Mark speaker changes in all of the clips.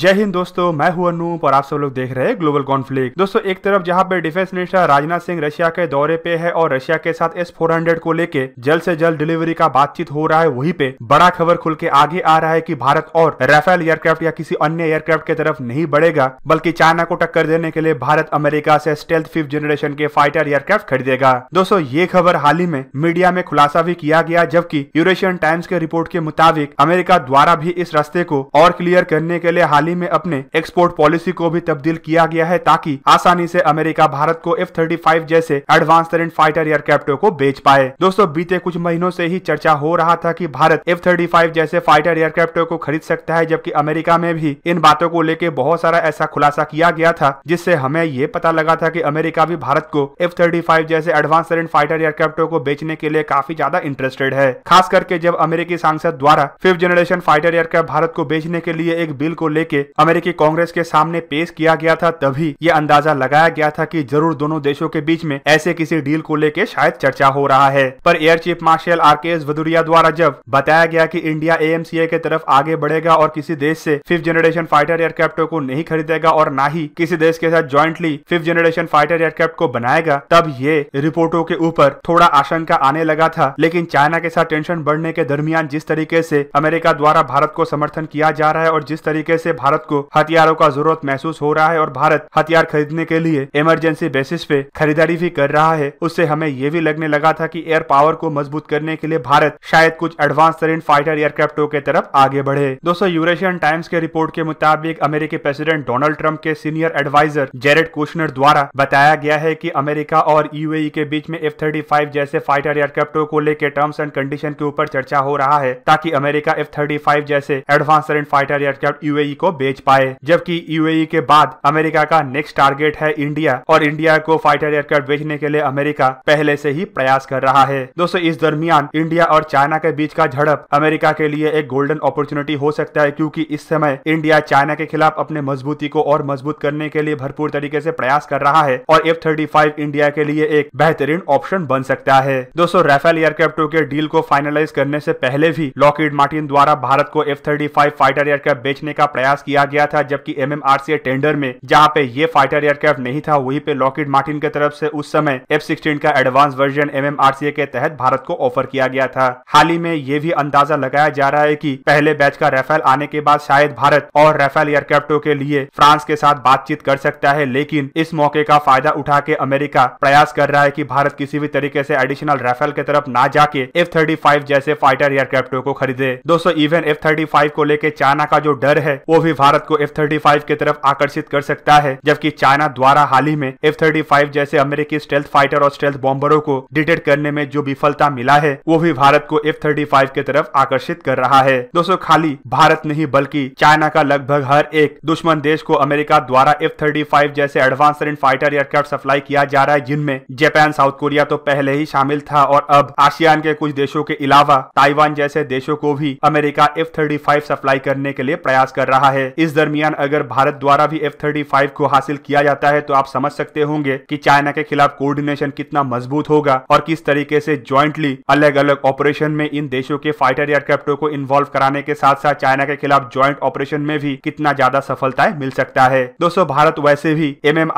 Speaker 1: जय हिंद दोस्तों मैं हूं अनूप और आप सब लोग देख रहे हैं ग्लोबल कॉन्फ्लिक्ट दोस्तों एक तरफ जहां पे defence minister Rajnath Singh Russia के दौरे पे है और रशिया के साथ एस फोर को लेके जल्द से जल्द डिलीवरी का बातचीत हो रहा है वहीं पे बड़ा खबर खुल के आगे आ रहा है कि भारत और राफेल एयरक्राफ्ट या किसी अन्य एयरक्राफ्ट की तरफ नहीं बढ़ेगा बल्कि चाइना को टक्कर देने के लिए भारत अमेरिका से स्टेल्थ फिफ्थ जनरेशन के फाइटर एयरक्राफ्ट खरीदेगा दोस्तों ये खबर हाल ही में मीडिया में खुलासा भी किया गया जबकि यूरेशियन टाइम्स के रिपोर्ट के मुताबिक अमेरिका द्वारा भी इस रास्ते को और क्लियर करने के लिए हाल ही में अपने एक्सपोर्ट पॉलिसी को भी तब्दील किया गया है ताकि आसानी से अमेरिका भारत को एफ थर्टी फाइव जैसे एडवांस टरेंट फाइटर एयरक्राफ्टों को बेच पाए दोस्तों बीते कुछ महीनों से ही चर्चा हो रहा था कि भारत एफ थर्टी फाइव जैसे फाइटर एयरक्राफ्टों को खरीद सकता है जबकि अमेरिका में भी इन बातों को लेकर बहुत सारा ऐसा खुलासा किया गया था जिससे हमें ये पता लगा था की अमेरिका भी भारत को एफ थर्टी फाइव जैसे एडवांस टरेंट फाइटर एयरक्राफ्टों को बेचने के लिए काफी ज्यादा इंटरेस्टेड है खास करके जब अमेरिकी सांसद द्वारा fifth generation fighter aircraft Bharat को बेचने के लिए एक बिल को लेकर के अमेरिकी कांग्रेस के सामने पेश किया गया था तभी ये अंदाजा लगाया गया था कि जरूर दोनों देशों के बीच में ऐसे किसी डील को लेके शायद चर्चा हो रहा है पर air chief marshal R K S Bhadauria द्वारा जब बताया गया कि इंडिया ए के तरफ आगे बढ़ेगा और किसी देश से फिफ्थ जनरेशन फाइटर एयरक्राफ्टों को नहीं खरीदेगा और न ही किसी देश के साथ jointly fifth generation fighter aircraft को बनाएगा तब ये रिपोर्टों के ऊपर थोड़ा आशंका आने लगा था लेकिन चाइना के साथ टेंशन बढ़ने के दरमियान जिस तरीके से अमेरिका द्वारा भारत को समर्थन किया जा रहा है और जिस तरीके से भारत को हथियारों का जरूरत महसूस हो रहा है और भारत हथियार खरीदने के लिए इमरजेंसी बेसिस पे खरीदारी भी कर रहा है उससे हमें ये भी लगने लगा था की एयर पावर को मजबूत करने के लिए भारत शायद कुछ एडवांस तरीन फाइटर एयरक्राफ्टों के तरफ आगे बढ़े दोस्तों यूरेशियन टाइम्स के रिपोर्ट के मुताबिक अमेरिकी प्रेसिडेंट डोनाल्ड ट्रंप के सीनियर एडवाइजर जेरेड कुशनर द्वारा बताया गया है की अमेरिका और यूएई e के बीच में एफ थर्टी फाइव जैसे फाइटर एयरक्राफ्टों को लेकर टर्म्स एंड कंडीशन के ऊपर चर्चा हो रहा है ताकि अमेरिका एफ थर्टी फाइव जैसे एडवांस तरीन फाइटर एयरक्राफ्ट यूएई को बेच पाए जबकि यूएई e के बाद अमेरिका का नेक्स्ट टारगेट है इंडिया और इंडिया को फाइटर एयरक्राफ्ट बेचने के लिए अमेरिका पहले से ही प्रयास कर रहा है दोस्तों इस दरमियान इंडिया और चाइना के बीच का झड़प अमेरिका के लिए एक गोल्डन अपॉर्चुनिटी हो सकता है क्योंकि इस समय इंडिया चाइना के खिलाफ अपने मजबूती को और मजबूत करने के लिए भरपूर तरीके से प्रयास कर रहा है और एफ थर्टी फाइव इंडिया के लिए एक बेहतरीन ऑप्शन बन सकता है दोस्तों राफेल एयरक्राफ्टों के डील को फाइनलाइज करने से पहले भी लॉकिड मार्टिन द्वारा भारत को F thirty five fighter aircraft बेचने का प्रयास किया गया था जबकि एम टेंडर में जहाँ पे ये फाइटर एयरक्राफ्ट नहीं था वही पे लॉकेट मार्टिन के तरफ ऐसी उस समय एफ सिक्सटीन का एडवांस वर्जन एम के तहत भारत को ऑफर किया गया था हाल ही में ये भी अंदाजा लगाया जा रहा है की पहले बैच का राफेल आने के बाद शायद भारत और राफेल एयरक्राफ्टों के लिए फ्रांस के साथ बातचीत कर सकता है लेकिन इस मौके का फायदा उठा के अमेरिका प्रयास कर रहा है कि भारत किसी भी तरीके से एडिशनल रेफेल के तरफ ना जाके एफ थर्टी फाइव जैसे फाइटर एयरक्राफ्टों को खरीदे दोस्तों इवन एफ थर्टी फाइव को लेकर चाइना का जो डर है वो भी भी भारत को एफ थर्टी फाइव की तरफ आकर्षित कर सकता है जबकि चाइना द्वारा हाल ही में एफ थर्टी फाइव जैसे अमेरिकी स्टेल्थ फाइटर और स्टेल्थ बॉम्बरों को डिटेक्ट करने में जो विफलता मिला है वो भी भारत को एफ थर्टी फाइव की तरफ आकर्षित कर रहा है दोस्तों खाली भारत नहीं बल्कि चाइना का लगभग हर एक दुश्मन देश को अमेरिका द्वारा एफ थर्टी फाइव जैसे एडवांस फाइटर एयरक्राफ्ट सप्लाई किया जा रहा है जिनमें जापान साउथ कोरिया तो पहले ही शामिल था और अब आसियान के कुछ देशों के अलावा ताइवान जैसे देशों को भी America F thirty five supply करने के लिए प्रयास कर रहा है है इस दरमियान अगर भारत द्वारा भी एफ थर्टी फाइव को हासिल किया जाता है तो आप समझ सकते होंगे कि चाइना के खिलाफ कोऑर्डिनेशन कितना मजबूत होगा और किस तरीके से ज्वाइंटली अलग अलग ऑपरेशन में इन देशों के फाइटर एयरक्राफ्टों को इन्वॉल्व कराने के साथ साथ चाइना के खिलाफ ज्वाइंट ऑपरेशन में भी कितना ज्यादा सफलताएं मिल सकता है दोस्तों भारत वैसे भी एम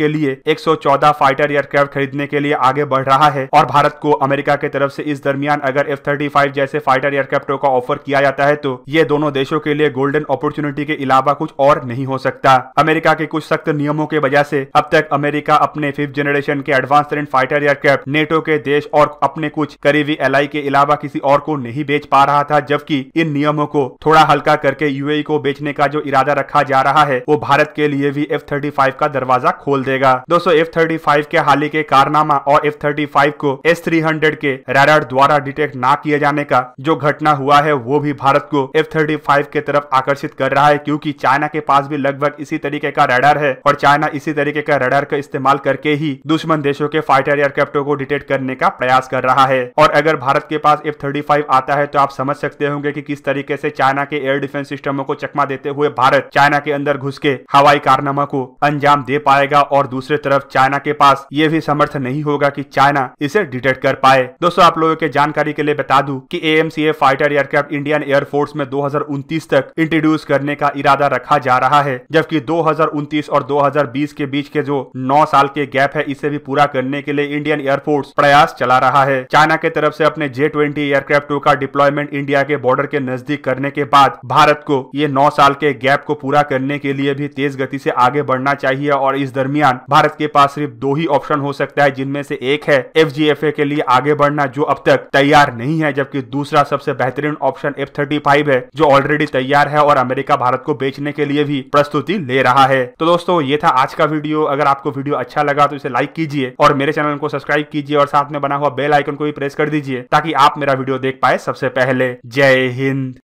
Speaker 1: के लिए 114 फाइटर एयरक्राफ्ट खरीदने के लिए आगे बढ़ रहा है और भारत को अमेरिका के तरफ से इस दरमियान अगर एफ जैसे फाइटर एयरक्राफ्टों का ऑफर किया जाता है तो ये दोनों देशों के लिए गोल्डन अपॉर्चुनिटी शांति के अलावा कुछ और नहीं हो सकता अमेरिका के कुछ सख्त नियमों के वजह से अब तक अमेरिका अपने फिफ्थ जनरेशन के एडवांस फाइटर एयरक्राफ्ट नेटो के देश और अपने कुछ करीबी एलाई के अलावा किसी और को नहीं बेच पा रहा था जबकि इन नियमों को थोड़ा हल्का करके यूएई को बेचने का जो इरादा रखा जा रहा है वो भारत के लिए भी एफ थर्टी फाइव का दरवाजा खोल देगा दोस्तों एफ थर्टी फाइव के हाल ही के कारनामा और एफ थर्टी फाइव को एस थ्री हंड्रेड के रडार द्वारा डिटेक्ट न किए जाने का जो घटना हुआ है वो भी भारत को एफ थर्टी फाइव के तरफ आकर्षित कर रहा है है क्योंकि चाइना के पास भी लगभग इसी तरीके का रडार है और चाइना इसी तरीके का रडार का इस्तेमाल करके ही दुश्मन देशों के फाइटर एयरक्राफ्टों को डिटेक्ट करने का प्रयास कर रहा है और अगर भारत के पास एफ थर्टी आता है तो आप समझ सकते होंगे कि किस तरीके से चाइना के एयर डिफेंस सिस्टमों को चकमा देते हुए भारत चाइना के अंदर घुस के हवाई कारनामा को अंजाम दे पाएगा और दूसरे तरफ चाइना के पास ये भी समर्थ नहीं होगा की चाइना इसे डिटेक्ट कर पाए दोस्तों आप लोगों के जानकारी के लिए बता दूं कि AMCA fighter aircraft Indian air force में दो तक इंट्रोड्यूस करने का इरादा रखा जा रहा है जबकि दो और 2020 के बीच के जो 9 साल के गैप है इसे भी पूरा करने के लिए इंडियन एयरफोर्स प्रयास चला रहा है चाइना के तरफ से अपने जे ट्वेंटी एयरक्राफ्ट का डिप्लॉयमेंट इंडिया के बॉर्डर के नजदीक करने के बाद भारत को ये नौ साल के गैप को पूरा करने के लिए भी तेज गति से आगे बढ़ना चाहिए और इस दरमियान भारत के पास सिर्फ दो ही ऑप्शन हो सकता है जिनमें से एक है एफ के लिए आगे बढ़ना जो अब तक तैयार नहीं है जबकि दूसरा सबसे बेहतरीन ऑप्शन एफ है जो ऑलरेडी तैयार है और अमेरिका भारत भारत को बेचने के लिए भी प्रस्तुति ले रहा है तो दोस्तों ये था आज का वीडियो अगर आपको वीडियो अच्छा लगा तो इसे लाइक कीजिए और मेरे चैनल को सब्सक्राइब कीजिए और साथ में बना हुआ बेल आइकन को भी प्रेस कर दीजिए ताकि आप मेरा वीडियो देख पाए सबसे पहले जय हिंद